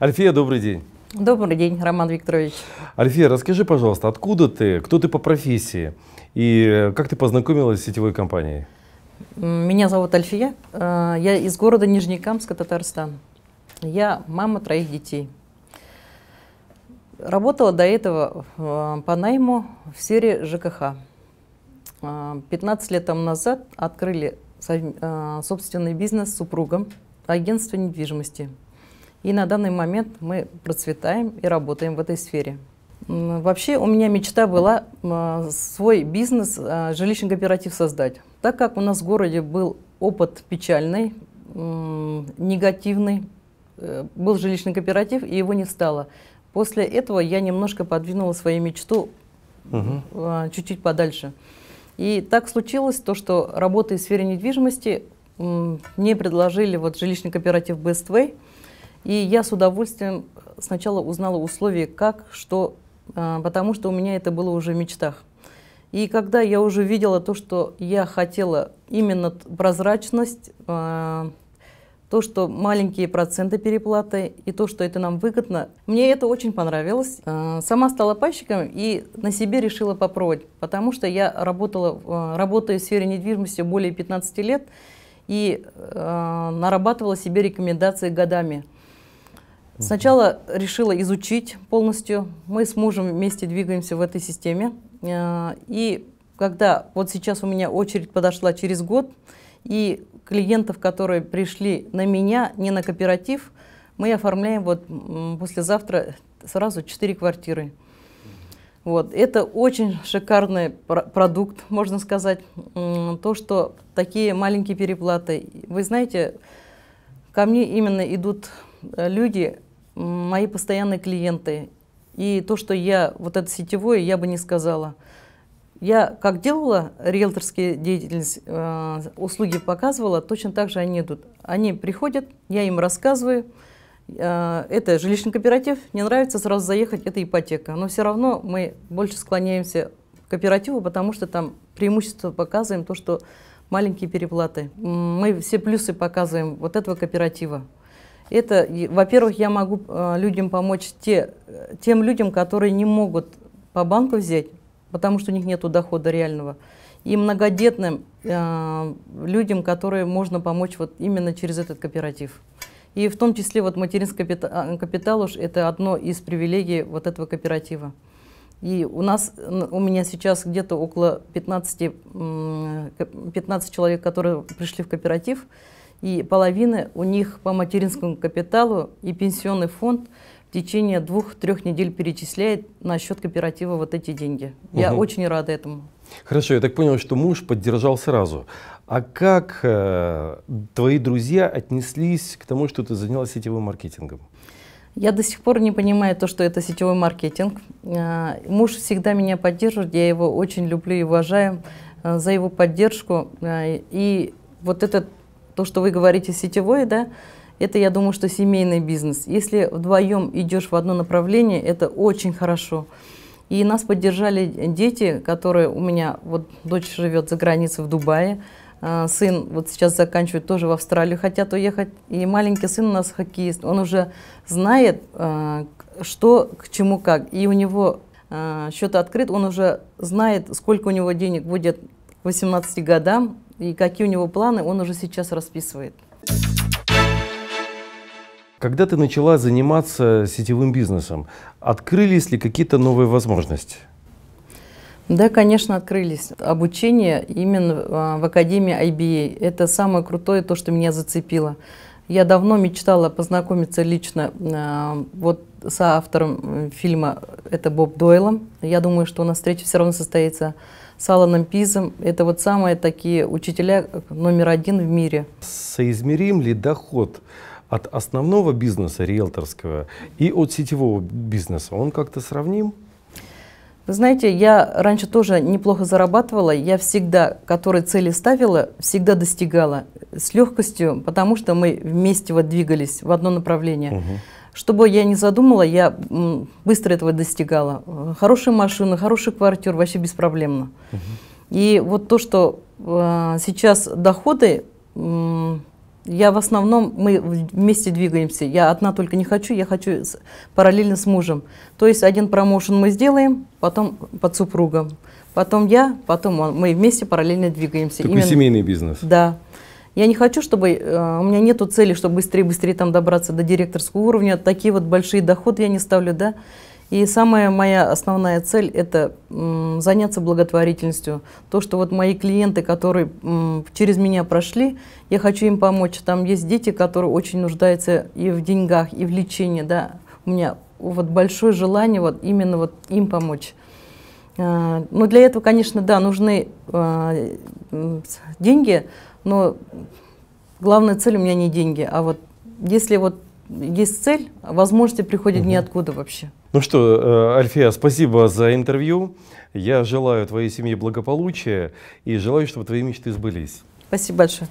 Альфия, добрый день. Добрый день, Роман Викторович. Альфия, расскажи, пожалуйста, откуда ты, кто ты по профессии и э, как ты познакомилась с сетевой компанией? Меня зовут Альфия. Э, я из города Нижнекамска, Татарстан. Я мама троих детей. Работала до этого э, по найму в сфере ЖКХ. 15 лет тому назад открыли собственный бизнес с супругом, агентство недвижимости – и на данный момент мы процветаем и работаем в этой сфере. Вообще у меня мечта была свой бизнес, а, жилищный кооператив создать. Так как у нас в городе был опыт печальный, негативный, э, был жилищный кооператив, и его не стало. После этого я немножко подвинула свою мечту угу. чуть-чуть подальше. И так случилось то, что работая в сфере недвижимости, мне предложили вот жилищный кооператив Bestway – и я с удовольствием сначала узнала условия, как, что, а, потому что у меня это было уже в мечтах. И когда я уже видела то, что я хотела, именно прозрачность, а, то, что маленькие проценты переплаты и то, что это нам выгодно. Мне это очень понравилось. А, сама стала пайщиком и на себе решила попробовать, потому что я работала, работаю в сфере недвижимости более 15 лет и нарабатывала себе рекомендации годами. Сначала решила изучить полностью. Мы с мужем вместе двигаемся в этой системе. Э, и когда вот сейчас у меня очередь подошла через год, и клиентов, которые пришли на меня, не на кооператив, мы оформляем вот послезавтра сразу 4 квартиры. Вот. Это очень шикарный продукт, можно сказать. То, что такие маленькие переплаты. Вы знаете, ко мне именно идут э, люди, мои постоянные клиенты. И то, что я вот это сетевое, я бы не сказала. Я как делала риэлторские деятельность, э, услуги показывала, точно так же они идут. Они приходят, я им рассказываю, э, это жилищный кооператив, не нравится сразу заехать, это ипотека. Но все равно мы больше склоняемся к кооперативу, потому что там преимущество показываем, то, что маленькие переплаты. Мы все плюсы показываем вот этого кооператива. Это, во-первых, я могу э, людям помочь те, э, тем людям, которые не могут по банку взять, потому что у них нет дохода реального. И многодетным э, людям, которые можно помочь вот именно через этот кооператив. И в том числе вот материнский капитал, а, капитал уж это одно из привилегий вот этого кооператива. И у нас, у меня сейчас где-то около 15, 15 человек, которые пришли в кооператив и половина у них по материнскому капиталу и пенсионный фонд в течение двух-трех недель перечисляет на счет кооператива вот эти деньги. Угу. Я очень рада этому. Хорошо, я так понял, что муж поддержал сразу. А как э, твои друзья отнеслись к тому, что ты занялась сетевым маркетингом? Я до сих пор не понимаю то, что это сетевой маркетинг. Э, муж всегда меня поддерживает, я его очень люблю и уважаю э, за его поддержку. Э, и вот этот то, что вы говорите, сетевой, да, это, я думаю, что семейный бизнес. Если вдвоем идешь в одно направление, это очень хорошо. И нас поддержали дети, которые у меня, вот дочь живет за границей в Дубае, а, сын вот сейчас заканчивает тоже в Австралию, хотят уехать. И маленький сын у нас хоккеист, он уже знает, а, что к чему как. И у него а, счет открыт, он уже знает, сколько у него денег будет к 18 годам, и какие у него планы, он уже сейчас расписывает. Когда ты начала заниматься сетевым бизнесом, открылись ли какие-то новые возможности? Да, конечно, открылись. Обучение именно а, в Академии IBA. Это самое крутое, то, что меня зацепило. Я давно мечтала познакомиться лично а, вот с автором фильма, это Боб Дойлом. Я думаю, что у нас встреча все равно состоится с Аланом Пизом. Это вот самые такие учителя номер один в мире. Соизмерим ли доход от основного бизнеса риэлторского и от сетевого бизнеса? Он как-то сравним? Вы знаете, я раньше тоже неплохо зарабатывала. Я всегда, которые цели ставила, всегда достигала с легкостью, потому что мы вместе вот двигались в одно направление. Угу чтобы я не задумала, я быстро этого достигала. Хорошая машина, хорошая квартира, вообще беспроблемно. Угу. И вот то, что э, сейчас доходы, э, я в основном, мы вместе двигаемся. Я одна только не хочу, я хочу с, параллельно с мужем. То есть один промоушен мы сделаем, потом под супругом. Потом я, потом он. Мы вместе параллельно двигаемся. Такой Именно, семейный бизнес. Да. Я не хочу, чтобы э, у меня нету цели, чтобы быстрее-быстрее там добраться до директорского уровня. Такие вот большие доходы я не ставлю, да. И самая моя основная цель – это заняться благотворительностью. То, что вот мои клиенты, которые через меня прошли, я хочу им помочь. Там есть дети, которые очень нуждаются и в деньгах, и в лечении, да. У меня вот большое желание вот именно вот им помочь. Э, но для этого, конечно, да, нужны э, деньги, но главная цель у меня не деньги, а вот если вот есть цель, возможности приходят угу. ниоткуда вообще. Ну что, э, Альфия, спасибо за интервью. Я желаю твоей семье благополучия и желаю, чтобы твои мечты сбылись. Спасибо большое.